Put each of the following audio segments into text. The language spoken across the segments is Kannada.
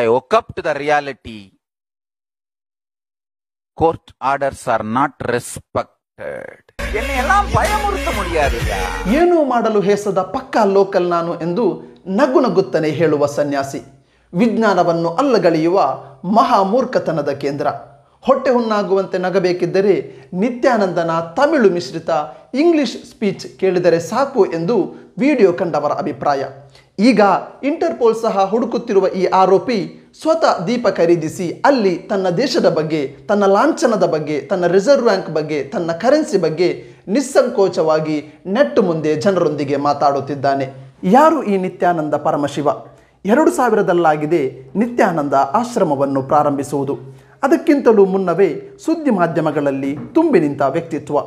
I woke reality to orders are not respected are not respected. ಏನು ಮಾಡಲು ಹೇಸದ ಪಕ್ಕಾ ಲೋಕಲ್ ನಾನು ಎಂದು ನಗು ನಗುತ್ತನೆ ಹೇಳುವ ಸನ್ಯಾಸಿ ವಿಜ್ಞಾನವನ್ನು ಅಲ್ಲಗಳೆಯುವ ಮಹಾಮೂರ್ಖತನದ ಕೇಂದ್ರ ಹೊಟ್ಟೆ ಹುಣ್ಣಾಗುವಂತೆ ನಗಬೇಕಿದ್ದರೆ ನಿತ್ಯಾನಂದನ ತಮಿಳು ಮಿಶ್ರಿತ ಇಂಗ್ಲಿಷ್ ಸ್ಪೀಚ್ ಕೇಳಿದರೆ ಸಾಕು ಎಂದು ವಿಡಿಯೋ ಕಂಡವರ ಅಭಿಪ್ರಾಯ ಈಗ ಇಂಟರ್ಪೋಲ್ ಸಹ ಹುಡುಕುತ್ತಿರುವ ಈ ಆರೋಪಿ ಸ್ವತಃ ದೀಪ ಖರೀದಿಸಿ ಅಲ್ಲಿ ತನ್ನ ದೇಶದ ಬಗ್ಗೆ ತನ್ನ ಲಾಂಛನದ ಬಗ್ಗೆ ತನ್ನ ರಿಸರ್ವ್ ಬ್ಯಾಂಕ್ ಬಗ್ಗೆ ತನ್ನ ಕರೆನ್ಸಿ ಬಗ್ಗೆ ನಿಸ್ಸಂಕೋಚವಾಗಿ ನೆಟ್ಟು ಮುಂದೆ ಜನರೊಂದಿಗೆ ಮಾತಾಡುತ್ತಿದ್ದಾನೆ ಯಾರು ಈ ನಿತ್ಯಾನಂದ ಪರಮಶಿವ ಎರಡು ಸಾವಿರದಲ್ಲಾಗಿದೆ ನಿತ್ಯಾನಂದ ಆಶ್ರಮವನ್ನು ಪ್ರಾರಂಭಿಸುವುದು ಅದಕ್ಕಿಂತಲೂ ಮುನ್ನವೇ ಸುದ್ದಿ ಮಾಧ್ಯಮಗಳಲ್ಲಿ ತುಂಬಿ ನಿಂತ ವ್ಯಕ್ತಿತ್ವ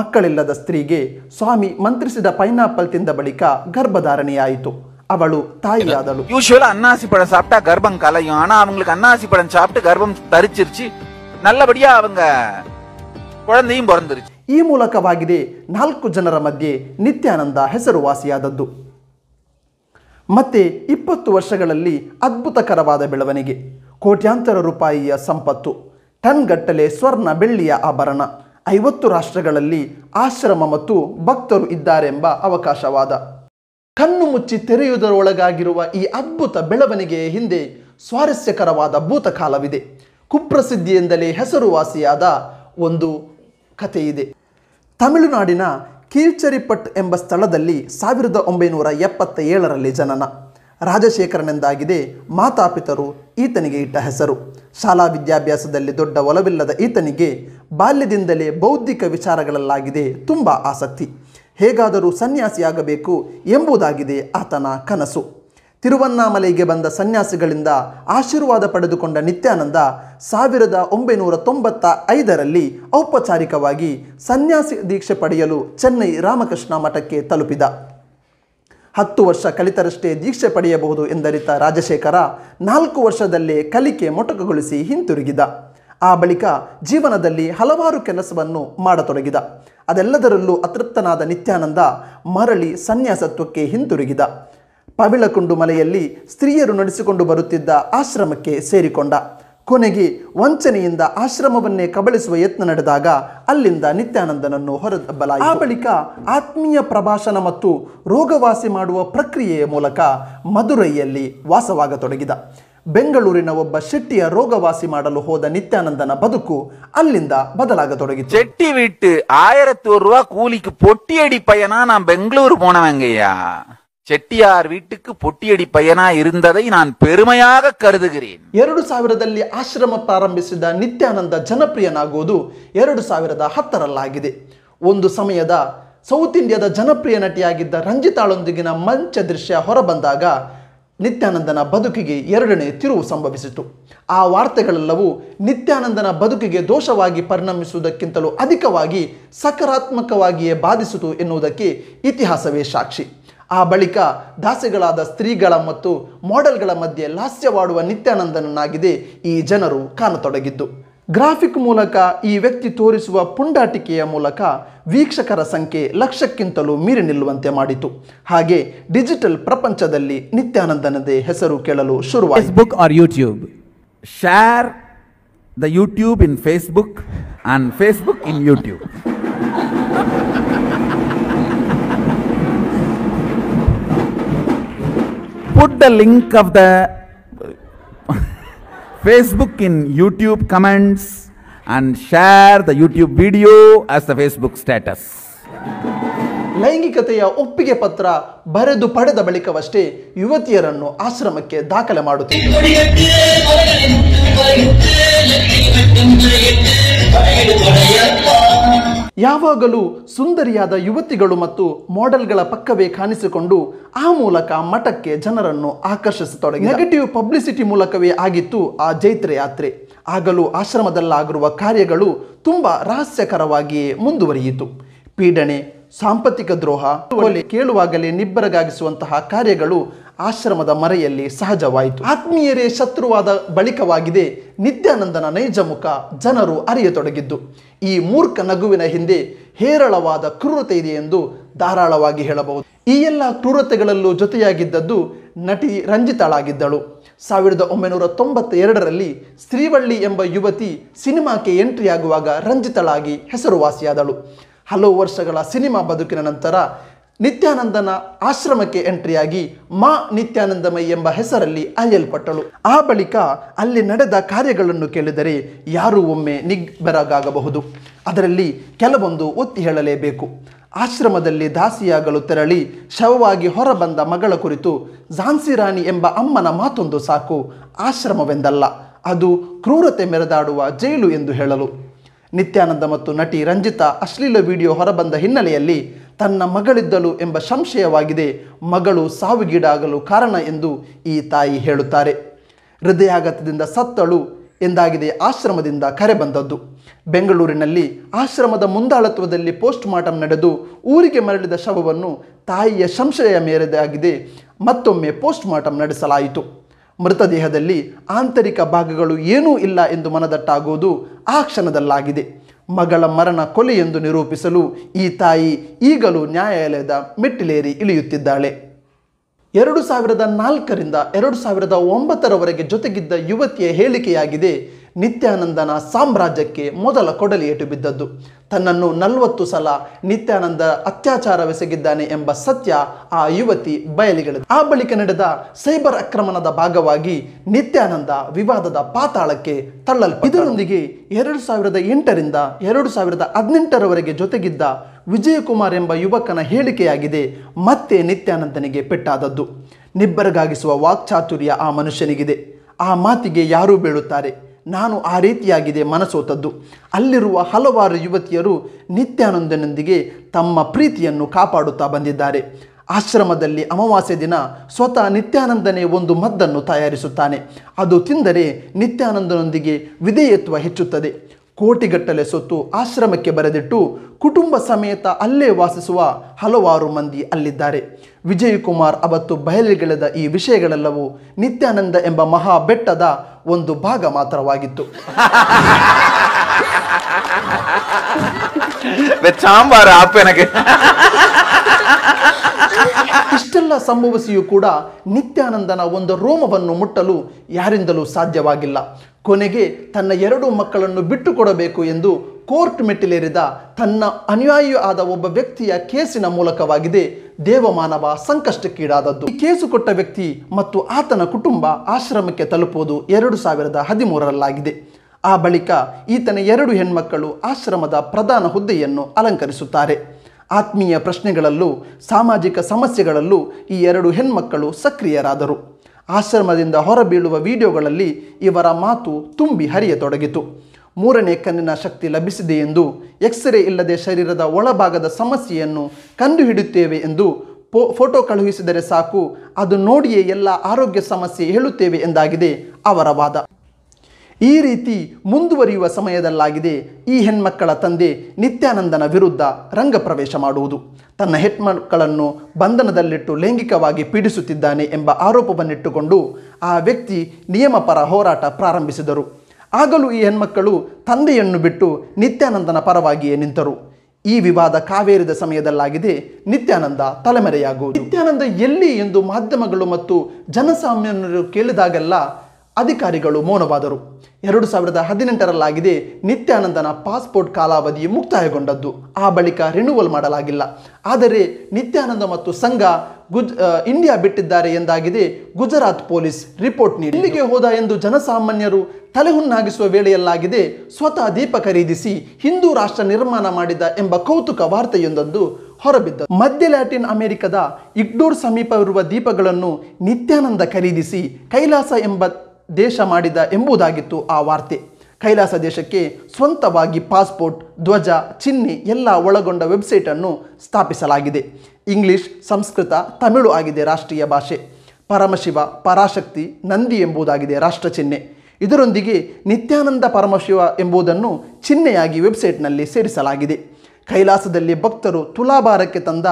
ಮಕ್ಕಳಿಲ್ಲದ ಸ್ತ್ರೀಗೆ ಸ್ವಾಮಿ ಮಂತ್ರಿಸಿದ ಪೈನಾಪಲ್ ತಿಂದ ಬಳಿಕ ಗರ್ಭಧಾರಣೆಯಾಯಿತು ಅವಳು ತಾಯಿಯಾದಳು யூஸ்வலா அன்னாசி பழம் சாப்பிட்டா கர்ப்பம் கலையும் ஆனா அவங்களுக்கு அன்னாசி பழம் சாப்பிட்டு கர்ப்பம் தரிச்சிருச்சு நல்லபடியா அவங்க குழந்தையும் பிறந்துருச்சு ಈ ಮೂಲಕವಾಗಿದೆ ನಾಲ್ಕು ಜನರ ಮಧ್ಯೆ ನಿತ್ಯಾನಂದ ಹೆಸರುವಾಸಿಯಾದದ್ದು ಮತ್ತೆ ಇಪ್ಪತ್ತು ವರ್ಷಗಳಲ್ಲಿ ಅದ್ಭುತಕರವಾದ ಬೆಳವಣಿಗೆ ಕೋಟ್ಯಾಂತರ ರೂಪಾಯಿಯ ಸಂಪತ್ತು ಟನ್ ಗಟ್ಟಲೆ ಸ್ವರ್ಣ ಬೆಳ್ಳಿಯ ಆಭರಣ ಐವತ್ತು ರಾಷ್ಟ್ರಗಳಲ್ಲಿ ಆಶ್ರಮ ಮತ್ತು ಭಕ್ತರು ಇದ್ದಾರೆಂಬ ಅವಕಾಶವಾದ ಕಣ್ಣು ಮುಚ್ಚಿ ತೆರೆಯುವುದರೊಳಗಾಗಿರುವ ಈ ಅದ್ಭುತ ಬೆಳವಣಿಗೆಯ ಹಿಂದೆ ಸ್ವಾರಸ್ಯಕರವಾದ ಭೂತಕಾಲವಿದೆ ಕುಪ್ರಸಿದ್ಧಿಯಿಂದಲೇ ಹೆಸರುವಾಸಿಯಾದ ಒಂದು ಕಥೆಯಿದೆ ತಮಿಳುನಾಡಿನ ಕೀರ್ಚರಿಪಟ್ ಎಂಬ ಸ್ಥಳದಲ್ಲಿ ಸಾವಿರದ ಒಂಬೈನೂರ ಎಪ್ಪತ್ತ ಏಳರಲ್ಲಿ ಜನನ ರಾಜಶೇಖರನೆಂದಾಗಿದೆ ಮಾತಾಪಿತರು ಈತನಿಗೆ ಇಟ್ಟ ಹೆಸರು ಶಾಲಾ ವಿದ್ಯಾಭ್ಯಾಸದಲ್ಲಿ ದೊಡ್ಡ ಒಲವಿಲ್ಲದ ಈತನಿಗೆ ಬಾಲ್ಯದಿಂದಲೇ ಬೌದ್ಧಿಕ ವಿಚಾರಗಳಲ್ಲಾಗಿದೆ ತುಂಬ ಆಸಕ್ತಿ ಹೇಗಾದರೂ ಸನ್ಯಾಸಿಯಾಗಬೇಕು ಎಂಬುದಾಗಿದೆ ಆತನ ಕನಸು ತಿರುವನ್ನಾಮಲೆಗೆ ಬಂದ ಸನ್ಯಾಸಿಗಳಿಂದ ಆಶೀರ್ವಾದ ಪಡೆದುಕೊಂಡ ನಿತ್ಯಾನಂದ ಸಾವಿರದ ಒಂಬೈನೂರ ತೊಂಬತ್ತ ಐದರಲ್ಲಿ ಔಪಚಾರಿಕವಾಗಿ ಸನ್ಯಾಸಿ ದೀಕ್ಷೆ ಪಡೆಯಲು ಚೆನ್ನೈ ರಾಮಕೃಷ್ಣ ಮಠಕ್ಕೆ ತಲುಪಿದ ಹತ್ತು ವರ್ಷ ಕಲಿತರಷ್ಟೇ ದೀಕ್ಷೆ ಪಡೆಯಬಹುದು ಎಂದರಿತ ರಾಜಶೇಖರ ನಾಲ್ಕು ವರ್ಷದಲ್ಲೇ ಕಲಿಕೆ ಮೊಟಕುಗೊಳಿಸಿ ಹಿಂತಿರುಗಿದ ಆ ಬಳಿಕ ಜೀವನದಲ್ಲಿ ಹಲವಾರು ಕೆಲಸವನ್ನು ಮಾಡತೊಡಗಿದ ಅದೆಲ್ಲದರಲ್ಲೂ ಅತೃಪ್ತನಾದ ನಿತ್ಯಾನಂದ ಮರಳಿ ಸನ್ಯಾಸತ್ವಕ್ಕೆ ಹಿಂತಿರುಗಿದ ಪವಿಳಕುಂಡು ಮಲೆಯಲ್ಲಿ ಸ್ತ್ರೀಯರು ನಡೆಸಿಕೊಂಡು ಬರುತ್ತಿದ್ದ ಆಶ್ರಮಕ್ಕೆ ಸೇರಿಕೊಂಡ ಕೊನೆಗೆ ವಂಚನೆಯಿಂದ ಆಶ್ರಮವನ್ನೇ ಕಬಳಿಸುವ ಯತ್ನ ನಡೆದಾಗ ಅಲ್ಲಿಂದ ನಿತ್ಯಾನಂದನನ್ನು ಹೊರದಬ್ಬಲ ಆ ಬಳಿಕ ಆತ್ಮೀಯ ಪ್ರಭಾಷಣ ಮತ್ತು ರೋಗವಾಸಿ ಮಾಡುವ ಪ್ರಕ್ರಿಯೆಯ ಮೂಲಕ ಮಧುರೈಯಲ್ಲಿ ವಾಸವಾಗತೊಡಗಿದ ಬೆಂಗಳೂರಿನ ಒಬ್ಬ ಶೆಟ್ಟಿಯ ರೋಗವಾಸಿ ಮಾಡಲು ಹೋದ ನಿತ್ಯಾನಂದನ ಬದುಕು ಅಲ್ಲಿಂದ ಬದಲಾಗತೊಡಗಿತ್ತು ಶೆಟ್ಟಿ ವಿಟ್ಟು ಆಯಿರತ್ತು ರೂಪ ಪೊಟ್ಟಿಯಡಿ ಪೊಟ್ಟಿ ಅಡಿ அடி ನಾ ಬೆಂಗಳೂರು பெங்களூர் ಚೆಟ್ಟಿಯಾರ್ செட்டியார் ಪೊಟ್ಟಿಯಡಿ பொட்டியடி பையனா இருந்ததை ಪೆರುಮಯಾಗ ಎರಡು ಸಾವಿರದಲ್ಲಿ ಆಶ್ರಮ ಪ್ರಾರಂಭಿಸಿದ ನಿತ್ಯಾನಂದ ಜನಪ್ರಿಯನಾಗುವುದು ಎರಡು ಸಾವಿರದ ಹತ್ತರಲ್ಲಾಗಿದೆ ಒಂದು ಸಮಯದ ಸೌತ್ ಇಂಡಿಯಾದ ಜನಪ್ರಿಯ ನಟಿಯಾಗಿದ್ದ ರಂಜಿತಾಳೊಂದಿಗಿನ ಮಂಚ ದೃಶ್ಯ ಹೊರಬಂದಾಗ ನಿತ್ಯಾನಂದನ ಬದುಕಿಗೆ ಎರಡನೇ ತಿರುವು ಸಂಭವಿಸಿತು ಆ ವಾರ್ತೆಗಳೆಲ್ಲವೂ ನಿತ್ಯಾನಂದನ ಬದುಕಿಗೆ ದೋಷವಾಗಿ ಪರಿಣಮಿಸುವುದಕ್ಕಿಂತಲೂ ಅಧಿಕವಾಗಿ ಸಕಾರಾತ್ಮಕವಾಗಿಯೇ ಬಾಧಿಸಿತು ಎನ್ನುವುದಕ್ಕೆ ಇತಿಹಾಸವೇ ಸಾಕ್ಷಿ ಆ ಬಳಿಕ ದಾಸಿಗಳಾದ ಸ್ತ್ರೀಗಳ ಮತ್ತು ಮಾಡೆಲ್ಗಳ ಮಧ್ಯೆ ಲಾಸ್ಯವಾಡುವ ನಿತ್ಯಾನಂದನನ್ನಾಗಿದೆ ಈ ಜನರು ಕಾಣತೊಡಗಿದ್ದು ಗ್ರಾಫಿಕ್ ಮೂಲಕ ಈ ವ್ಯಕ್ತಿ ತೋರಿಸುವ ಪುಂಡಾಟಿಕೆಯ ಮೂಲಕ ವೀಕ್ಷಕರ ಸಂಖ್ಯೆ ಲಕ್ಷಕ್ಕಿಂತಲೂ ಮೀರಿ ನಿಲ್ಲುವಂತೆ ಮಾಡಿತು ಹಾಗೆ ಡಿಜಿಟಲ್ ಪ್ರಪಂಚದಲ್ಲಿ ನಿತ್ಯಾನಂದನದೇ ಹೆಸರು ಕೇಳಲು ಶುರು Facebook or YouTube share the YouTube in Facebook and Facebook in YouTube put the link of the Facebook in YouTube comments and share the YouTube video as the Facebook status. ಲೈಂಗಿಕತೆಯ ಒಪ್ಪಿಗೆ ಪತ್ರ ಬರೆದು ಪಡೆದ ಬಳಿಕವಷ್ಟೇ ಯುವತಿಯರನ್ನು ಆಶ್ರಮಕ್ಕೆ ದಾಖಲೆ ಮಾಡುತ್ತಿದೆ ಯಾವಾಗಲೂ ಸುಂದರಿಯಾದ ಯುವತಿಗಳು ಮತ್ತು ಮಾಡೆಲ್ಗಳ ಪಕ್ಕವೇ ಕಾಣಿಸಿಕೊಂಡು ಆ ಮೂಲಕ ಮಠಕ್ಕೆ ಜನರನ್ನು ಆಕರ್ಷಿಸತೊಡಗಿ ನೆಗೆಟಿವ್ ಪಬ್ಲಿಸಿಟಿ ಮೂಲಕವೇ ಆಗಿತ್ತು ಆ ಜೈತ್ರ ಯಾತ್ರೆ ಆಗಲೂ ಆಶ್ರಮದಲ್ಲಾಗಿರುವ ಕಾರ್ಯಗಳು ತುಂಬ ರಹಸ್ಯಕರವಾಗಿಯೇ ಮುಂದುವರಿಯಿತು ಪೀಡನೆ ಸಾಂಪತಿಕ ದ್ರೋಹ ಕೇಳುವಾಗಲೇ ನಿಬ್ಬರಗಾಗಿಸುವಂತಹ ಕಾರ್ಯಗಳು ಆಶ್ರಮದ ಮರೆಯಲ್ಲಿ ಸಹಜವಾಯಿತು ಆತ್ಮೀಯರೇ ಶತ್ರುವಾದ ಬಳಿಕವಾಗಿದೆ ನಿತ್ಯಾನಂದನ ನೈಜ ಮುಖ ಜನರು ಅರಿಯತೊಡಗಿದ್ದು ಈ ಮೂರ್ಖ ನಗುವಿನ ಹಿಂದೆ ಹೇರಳವಾದ ಕ್ರೂರತೆ ಇದೆ ಎಂದು ಧಾರಾಳವಾಗಿ ಹೇಳಬಹುದು ಈ ಎಲ್ಲ ಕ್ರೂರತೆಗಳಲ್ಲೂ ಜೊತೆಯಾಗಿದ್ದದ್ದು ನಟಿ ರಂಜಿತಾಳಾಗಿದ್ದಳು ಸಾವಿರದ ಒಂಬೈನೂರ ಎರಡರಲ್ಲಿ ಶ್ರೀವಳ್ಳಿ ಎಂಬ ಯುವತಿ ಸಿನಿಮಾಕ್ಕೆ ಎಂಟ್ರಿಯಾಗುವಾಗ ರಂಜಿತಳಾಗಿ ಹೆಸರುವಾಸಿಯಾದಳು ಹಲವು ವರ್ಷಗಳ ಸಿನಿಮಾ ಬದುಕಿನ ನಂತರ ನಿತ್ಯಾನಂದನ ಆಶ್ರಮಕ್ಕೆ ಎಂಟ್ರಿಯಾಗಿ ಮಾ ನಿತ್ಯಾನಂದಮಯಿ ಎಂಬ ಹೆಸರಲ್ಲಿ ಅಲೆಯಲ್ಪಟ್ಟಳು ಆ ಬಳಿಕ ಅಲ್ಲಿ ನಡೆದ ಕಾರ್ಯಗಳನ್ನು ಕೇಳಿದರೆ ಯಾರೂ ಒಮ್ಮೆ ನಿಗ್ಬೆರಗಾಗಬಹುದು ಅದರಲ್ಲಿ ಕೆಲವೊಂದು ಒತ್ತಿ ಹೇಳಲೇಬೇಕು ಆಶ್ರಮದಲ್ಲಿ ದಾಸಿಯಾಗಲು ತೆರಳಿ ಶವವಾಗಿ ಹೊರಬಂದ ಮಗಳ ಕುರಿತು ಝಾನ್ಸಿ ರಾಣಿ ಎಂಬ ಅಮ್ಮನ ಮಾತೊಂದು ಸಾಕು ಆಶ್ರಮವೆಂದಲ್ಲ ಅದು ಕ್ರೂರತೆ ಮೆರೆದಾಡುವ ಜೈಲು ಎಂದು ಹೇಳಲು ನಿತ್ಯಾನಂದ ಮತ್ತು ನಟಿ ರಂಜಿತಾ ಅಶ್ಲೀಲ ವಿಡಿಯೋ ಹೊರಬಂದ ಹಿನ್ನೆಲೆಯಲ್ಲಿ ತನ್ನ ಮಗಳಿದ್ದಲು ಎಂಬ ಸಂಶಯವಾಗಿದೆ ಮಗಳು ಸಾವಿಗೀಡಾಗಲು ಕಾರಣ ಎಂದು ಈ ತಾಯಿ ಹೇಳುತ್ತಾರೆ ಹೃದಯಾಘಾತದಿಂದ ಸತ್ತಳು ಎಂದಾಗಿದೆ ಆಶ್ರಮದಿಂದ ಕರೆ ಬಂದದ್ದು ಬೆಂಗಳೂರಿನಲ್ಲಿ ಆಶ್ರಮದ ಮುಂದಾಳತ್ವದಲ್ಲಿ ಪೋಸ್ಟ್ ಮಾರ್ಟಮ್ ನಡೆದು ಊರಿಗೆ ಮರಳಿದ ಶವವನ್ನು ತಾಯಿಯ ಸಂಶಯ ಮೇರೆದಾಗಿದೆ ಮತ್ತೊಮ್ಮೆ ಪೋಸ್ಟ್ ಮಾರ್ಟಮ್ ನಡೆಸಲಾಯಿತು ಮೃತದೇಹದಲ್ಲಿ ಆಂತರಿಕ ಭಾಗಗಳು ಏನೂ ಇಲ್ಲ ಎಂದು ಮನದಟ್ಟಾಗುವುದು ಆ ಕ್ಷಣದಲ್ಲಾಗಿದೆ ಮಗಳ ಮರಣ ಕೊಲೆ ಎಂದು ನಿರೂಪಿಸಲು ಈ ತಾಯಿ ಈಗಲೂ ನ್ಯಾಯಾಲಯದ ಮೆಟ್ಟಿಲೇರಿ ಇಳಿಯುತ್ತಿದ್ದಾಳೆ ಎರಡು ಸಾವಿರದ ನಾಲ್ಕರಿಂದ ಎರಡು ಸಾವಿರದ ಒಂಬತ್ತರವರೆಗೆ ಜೊತೆಗಿದ್ದ ಯುವತಿಯ ಹೇಳಿಕೆಯಾಗಿದೆ ನಿತ್ಯಾನಂದನ ಸಾಮ್ರಾಜ್ಯಕ್ಕೆ ಮೊದಲ ಕೊಡಲಿಯೇಟು ಬಿದ್ದದ್ದು ತನ್ನನ್ನು ನಲವತ್ತು ಸಲ ನಿತ್ಯಾನಂದ ಅತ್ಯಾಚಾರವೆಸಗಿದ್ದಾನೆ ಎಂಬ ಸತ್ಯ ಆ ಯುವತಿ ಬಯಲಿಗಳು ಆ ಬಳಿಕ ನಡೆದ ಸೈಬರ್ ಆಕ್ರಮಣದ ಭಾಗವಾಗಿ ನಿತ್ಯಾನಂದ ವಿವಾದದ ಪಾತಾಳಕ್ಕೆ ತಳ್ಳಲ್ಪ ಇದರೊಂದಿಗೆ ಎರಡು ಸಾವಿರದ ಎಂಟರಿಂದ ಎರಡು ಸಾವಿರದ ಹದಿನೆಂಟರವರೆಗೆ ಜೊತೆಗಿದ್ದ ವಿಜಯಕುಮಾರ್ ಎಂಬ ಯುವಕನ ಹೇಳಿಕೆಯಾಗಿದೆ ಮತ್ತೆ ನಿತ್ಯಾನಂದನಿಗೆ ಪೆಟ್ಟಾದದ್ದು ನಿಬ್ಬರಗಾಗಿಸುವ ವಾಕ್ಚಾತುರ್ಯ ಆ ಮನುಷ್ಯನಿಗಿದೆ ಆ ಮಾತಿಗೆ ಯಾರೂ ಬೀಳುತ್ತಾರೆ ನಾನು ಆ ರೀತಿಯಾಗಿದೆ ಮನಸೋತದ್ದು ಅಲ್ಲಿರುವ ಹಲವಾರು ಯುವತಿಯರು ನಿತ್ಯಾನಂದನೊಂದಿಗೆ ತಮ್ಮ ಪ್ರೀತಿಯನ್ನು ಕಾಪಾಡುತ್ತಾ ಬಂದಿದ್ದಾರೆ ಆಶ್ರಮದಲ್ಲಿ ಅಮಾವಾಸ್ಯ ದಿನ ಸ್ವತಃ ನಿತ್ಯಾನಂದನೇ ಒಂದು ಮದ್ದನ್ನು ತಯಾರಿಸುತ್ತಾನೆ ಅದು ತಿಂದರೆ ನಿತ್ಯಾನಂದನೊಂದಿಗೆ ವಿಧೇಯತ್ವ ಹೆಚ್ಚುತ್ತದೆ ಕೋಟಿಗಟ್ಟಲೆ ಸೊತ್ತು ಆಶ್ರಮಕ್ಕೆ ಬರೆದಿಟ್ಟು ಕುಟುಂಬ ಸಮೇತ ಅಲ್ಲೇ ವಾಸಿಸುವ ಹಲವಾರು ಮಂದಿ ಅಲ್ಲಿದ್ದಾರೆ ವಿಜಯಕುಮಾರ್ ಅವತ್ತು ಬಯಲಿಗೆಳೆದ ಈ ವಿಷಯಗಳೆಲ್ಲವೂ ನಿತ್ಯಾನಂದ ಎಂಬ ಮಹಾ ಬೆಟ್ಟದ ಒಂದು ಭಾಗ ಮಾತ್ರವಾಗಿತ್ತು ಇಷ್ಟೆಲ್ಲ ಸಂಭವಿಸಿಯೂ ಕೂಡ ನಿತ್ಯಾನಂದನ ಒಂದು ರೋಮವನ್ನು ಮುಟ್ಟಲು ಯಾರಿಂದಲೂ ಸಾಧ್ಯವಾಗಿಲ್ಲ ಕೊನೆಗೆ ತನ್ನ ಎರಡು ಮಕ್ಕಳನ್ನು ಬಿಟ್ಟುಕೊಡಬೇಕು ಎಂದು ಕೋರ್ಟ್ ಮೆಟ್ಟಿಲೇರಿದ ತನ್ನ ಅನುಯಾಯಿ ಆದ ಒಬ್ಬ ವ್ಯಕ್ತಿಯ ಕೇಸಿನ ಮೂಲಕವಾಗಿದೆ ದೇವಮಾನವ ಸಂಕಷ್ಟಕ್ಕೀಡಾದದ್ದು ಈ ಕೇಸು ಕೊಟ್ಟ ವ್ಯಕ್ತಿ ಮತ್ತು ಆತನ ಕುಟುಂಬ ಆಶ್ರಮಕ್ಕೆ ತಲುಪುವುದು ಎರಡು ಸಾವಿರದ ಹದಿಮೂರರಲ್ಲಾಗಿದೆ ಆ ಬಳಿಕ ಈತನ ಎರಡು ಹೆಣ್ಮಕ್ಕಳು ಆಶ್ರಮದ ಪ್ರಧಾನ ಹುದ್ದೆಯನ್ನು ಅಲಂಕರಿಸುತ್ತಾರೆ ಆತ್ಮೀಯ ಪ್ರಶ್ನೆಗಳಲ್ಲೂ ಸಾಮಾಜಿಕ ಸಮಸ್ಯೆಗಳಲ್ಲೂ ಈ ಎರಡು ಹೆಣ್ಮಕ್ಕಳು ಸಕ್ರಿಯರಾದರು ಆಶ್ರಮದಿಂದ ಹೊರಬೀಳುವ ವಿಡಿಯೋಗಳಲ್ಲಿ ಇವರ ಮಾತು ತುಂಬಿ ಹರಿಯತೊಡಗಿತು ಮೂರನೇ ಕಣ್ಣಿನ ಶಕ್ತಿ ಲಭಿಸಿದೆ ಎಂದು ಎಕ್ಸ್ರೇ ಇಲ್ಲದೆ ಶರೀರದ ಒಳಭಾಗದ ಸಮಸ್ಯೆಯನ್ನು ಕಂಡುಹಿಡುತ್ತೇವೆ ಎಂದು ಪೋ ಫೋಟೋ ಕಳುಹಿಸಿದರೆ ಸಾಕು ಅದು ನೋಡಿಯೇ ಎಲ್ಲ ಆರೋಗ್ಯ ಸಮಸ್ಯೆ ಹೇಳುತ್ತೇವೆ ಎಂದಾಗಿದೆ ಅವರ ವಾದ ಈ ರೀತಿ ಮುಂದುವರಿಯುವ ಸಮಯದಲ್ಲಾಗಿದೆ ಈ ಹೆಣ್ಮಕ್ಕಳ ತಂದೆ ನಿತ್ಯಾನಂದನ ವಿರುದ್ಧ ರಂಗಪ್ರವೇಶ ಮಾಡುವುದು ತನ್ನ ಹೆಣ್ಮಕ್ಕಳನ್ನು ಬಂಧನದಲ್ಲಿಟ್ಟು ಲೈಂಗಿಕವಾಗಿ ಪೀಡಿಸುತ್ತಿದ್ದಾನೆ ಎಂಬ ಆರೋಪವನ್ನಿಟ್ಟುಕೊಂಡು ಆ ವ್ಯಕ್ತಿ ನಿಯಮಪರ ಹೋರಾಟ ಪ್ರಾರಂಭಿಸಿದರು ಆಗಲೂ ಈ ಹೆಣ್ಮಕ್ಕಳು ತಂದೆಯನ್ನು ಬಿಟ್ಟು ನಿತ್ಯಾನಂದನ ಪರವಾಗಿಯೇ ನಿಂತರು ಈ ವಿವಾದ ಕಾವೇರಿದ ಸಮಯದಲ್ಲಾಗಿದೆ ನಿತ್ಯಾನಂದ ತಲೆಮರೆಯಾಗುವುದು ನಿತ್ಯಾನಂದ ಎಲ್ಲಿ ಎಂದು ಮಾಧ್ಯಮಗಳು ಮತ್ತು ಜನಸಾಮಾನ್ಯರು ಕೇಳಿದಾಗೆಲ್ಲ ಅಧಿಕಾರಿಗಳು ಮೌನವಾದರು ಎರಡು ಸಾವಿರದ ಹದಿನೆಂಟರಲ್ಲಾಗಿದೆ ನಿತ್ಯಾನಂದನ ಪಾಸ್ಪೋರ್ಟ್ ಕಾಲಾವಧಿ ಮುಕ್ತಾಯಗೊಂಡದ್ದು ಆ ಬಳಿಕ ರಿನ್ಯೂವಲ್ ಮಾಡಲಾಗಿಲ್ಲ ಆದರೆ ನಿತ್ಯಾನಂದ ಮತ್ತು ಸಂಘ ಗುಜ್ ಇಂಡಿಯಾ ಬಿಟ್ಟಿದ್ದಾರೆ ಎಂದಾಗಿದೆ ಗುಜರಾತ್ ಪೊಲೀಸ್ ರಿಪೋರ್ಟ್ ನೀಡಿ ಇಲ್ಲಿಗೆ ಹೋದ ಎಂದು ಜನಸಾಮಾನ್ಯರು ತಲೆಹುನ್ನಾಗಿಸುವ ವೇಳೆಯಲ್ಲಾಗಿದೆ ಸ್ವತಃ ದೀಪ ಖರೀದಿಸಿ ಹಿಂದೂ ರಾಷ್ಟ್ರ ನಿರ್ಮಾಣ ಮಾಡಿದ ಎಂಬ ಕೌತುಕ ವಾರ್ತೆಯೊಂದೊಂದು ಹೊರಬಿದ್ದ ಮಧ್ಯ ಲ್ಯಾಟಿನ್ ಅಮೆರಿಕದ ಇಗ್ಡೋರ್ ಸಮೀಪವಿರುವ ದೀಪಗಳನ್ನು ನಿತ್ಯಾನಂದ ಖರೀದಿಸಿ ಕೈಲಾಸ ಎಂಬ ದೇಶ ಮಾಡಿದ ಎಂಬುದಾಗಿತ್ತು ಆ ವಾರ್ತೆ ಕೈಲಾಸ ದೇಶಕ್ಕೆ ಸ್ವಂತವಾಗಿ ಪಾಸ್ಪೋರ್ಟ್ ಧ್ವಜ ಚಿಹ್ನೆ ಎಲ್ಲ ಒಳಗೊಂಡ ವೆಬ್ಸೈಟನ್ನು ಸ್ಥಾಪಿಸಲಾಗಿದೆ ಇಂಗ್ಲಿಷ್ ಸಂಸ್ಕೃತ ತಮಿಳು ಆಗಿದೆ ರಾಷ್ಟ್ರೀಯ ಭಾಷೆ ಪರಮಶಿವ ಪರಾಶಕ್ತಿ ನಂದಿ ಎಂಬುದಾಗಿದೆ ರಾಷ್ಟ್ರ ಚಿಹ್ನೆ ಇದರೊಂದಿಗೆ ನಿತ್ಯಾನಂದ ಪರಮಶಿವ ಎಂಬುದನ್ನು ಚಿಹ್ನೆಯಾಗಿ ವೆಬ್ಸೈಟ್ನಲ್ಲಿ ಸೇರಿಸಲಾಗಿದೆ ಕೈಲಾಸದಲ್ಲಿ ಭಕ್ತರು ತುಲಾಭಾರಕ್ಕೆ ತಂದ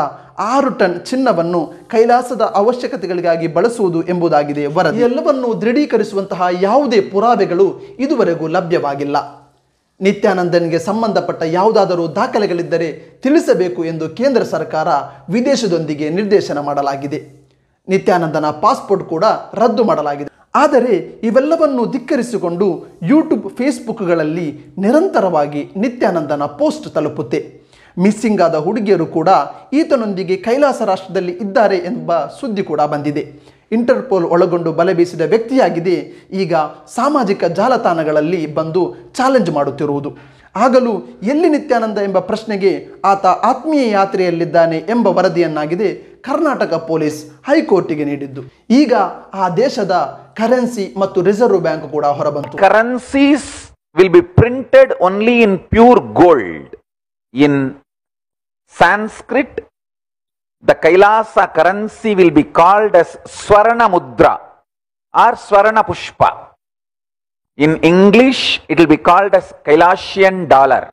ಆರು ಟನ್ ಚಿನ್ನವನ್ನು ಕೈಲಾಸದ ಅವಶ್ಯಕತೆಗಳಿಗಾಗಿ ಬಳಸುವುದು ಎಂಬುದಾಗಿದೆ ವರದಿ ಎಲ್ಲವನ್ನು ದೃಢೀಕರಿಸುವಂತಹ ಯಾವುದೇ ಪುರಾವೆಗಳು ಇದುವರೆಗೂ ಲಭ್ಯವಾಗಿಲ್ಲ ನಿತ್ಯಾನಂದನ್ಗೆ ಸಂಬಂಧಪಟ್ಟ ಯಾವುದಾದರೂ ದಾಖಲೆಗಳಿದ್ದರೆ ತಿಳಿಸಬೇಕು ಎಂದು ಕೇಂದ್ರ ಸರ್ಕಾರ ವಿದೇಶದೊಂದಿಗೆ ನಿರ್ದೇಶನ ಮಾಡಲಾಗಿದೆ ನಿತ್ಯಾನಂದನ ಪಾಸ್ಪೋರ್ಟ್ ಕೂಡ ರದ್ದು ಮಾಡಲಾಗಿದೆ ಆದರೆ ಇವೆಲ್ಲವನ್ನು ಧಿಕ್ಕರಿಸಿಕೊಂಡು ಯೂಟ್ಯೂಬ್ ಫೇಸ್ಬುಕ್ಗಳಲ್ಲಿ ನಿರಂತರವಾಗಿ ನಿತ್ಯಾನಂದನ ಪೋಸ್ಟ್ ತಲುಪುತ್ತೆ ಮಿಸ್ಸಿಂಗ್ ಆದ ಹುಡುಗಿಯರು ಕೂಡ ಈತನೊಂದಿಗೆ ಕೈಲಾಸ ರಾಷ್ಟ್ರದಲ್ಲಿ ಇದ್ದಾರೆ ಎಂಬ ಸುದ್ದಿ ಕೂಡ ಬಂದಿದೆ ಇಂಟರ್ಪೋಲ್ ಒಳಗೊಂಡು ಬಲೆ ಬೀಸಿದ ವ್ಯಕ್ತಿಯಾಗಿದೆ ಈಗ ಸಾಮಾಜಿಕ ಜಾಲತಾಣಗಳಲ್ಲಿ ಬಂದು ಚಾಲೆಂಜ್ ಮಾಡುತ್ತಿರುವುದು ಆಗಲೂ ಎಲ್ಲಿ ನಿತ್ಯಾನಂದ ಎಂಬ ಪ್ರಶ್ನೆಗೆ ಆತ ಆತ್ಮೀಯ ಯಾತ್ರೆಯಲ್ಲಿದ್ದಾನೆ ಎಂಬ ವರದಿಯನ್ನಾಗಿದೆ ಕರ್ನಾಟಕ ಪೊಲೀಸ್ ಹೈಕೋರ್ಟಿಗೆ ನೀಡಿದ್ದು ಈಗ ಆ ದೇಶದ ಕರೆನ್ಸಿ ಮತ್ತು ರಿಸರ್ವ್ ಬ್ಯಾಂಕ್ ಕೂಡ ಹೊರಬಂತು currencies will be printed only in pure gold in Sanskrit the Kailasa currency will be called ಎಸ್ವರ್ಣ ಮುದ್ರ R ಸ್ವರ್ಣ ಪುಷ್ಪ in English it will be called as ಕೈಲಾಶಿಯನ್ dollar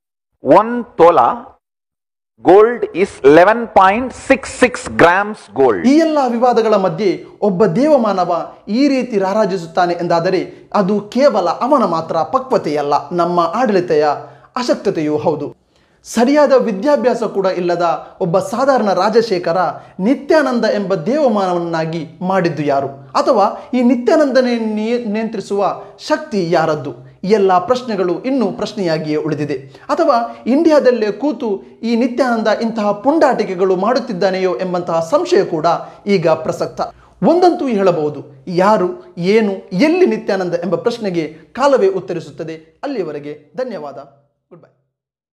one ತೋಲಾ gold is eleven point six six grams gold ಈ ಎಲ್ಲ ವಿವಾದಗಳ ಮಧ್ಯೆ ಒಬ್ಬ ದೇವಮಾನವ ಈ ರೀತಿ ರಾರಾಜಿಸುತ್ತಾನೆ ಎಂದಾದರೆ ಅದು ಕೇವಲ ಅವನ ಮಾತ್ರ ಪಕ್ವತೆಯಲ್ಲ ನಮ್ಮ ಆಡಳಿತೆಯ ಅಶಕ್ತತೆಯೂ ಹೌದು ಸರಿಯಾದ ವಿದ್ಯಾಭ್ಯಾಸ ಕೂಡ ಇಲ್ಲದ ಒಬ್ಬ ಸಾಧಾರಣ ರಾಜಶೇಖರ ನಿತ್ಯಾನಂದ ಎಂಬ ದೇವಮಾನವನ್ನಾಗಿ ಮಾಡಿದ್ದು ಯಾರು ಅಥವಾ ಈ ನಿತ್ಯಾನಂದನೇ ನಿಯಂತ್ರಿಸುವ ಶಕ್ತಿ ಯಾರದ್ದು ಎಲ್ಲ ಪ್ರಶ್ನೆಗಳು ಇನ್ನೂ ಪ್ರಶ್ನೆಯಾಗಿಯೇ ಉಳಿದಿದೆ ಅಥವಾ ಇಂಡಿಯಾದಲ್ಲೇ ಕೂತು ಈ ನಿತ್ಯಾನಂದ ಇಂತಹ ಪುಂಡಾಟಿಕೆಗಳು ಮಾಡುತ್ತಿದ್ದಾನೆಯೋ ಎಂಬಂತಹ ಸಂಶಯ ಕೂಡ ಈಗ ಪ್ರಸಕ್ತ ಒಂದಂತೂ ಹೇಳಬಹುದು ಯಾರು ಏನು ಎಲ್ಲಿ ನಿತ್ಯಾನಂದ ಎಂಬ ಪ್ರಶ್ನೆಗೆ ಕಾಲವೇ ಉತ್ತರಿಸುತ್ತದೆ ಅಲ್ಲಿಯವರೆಗೆ ಧನ್ಯವಾದ ಗುಡ್ ಬೈ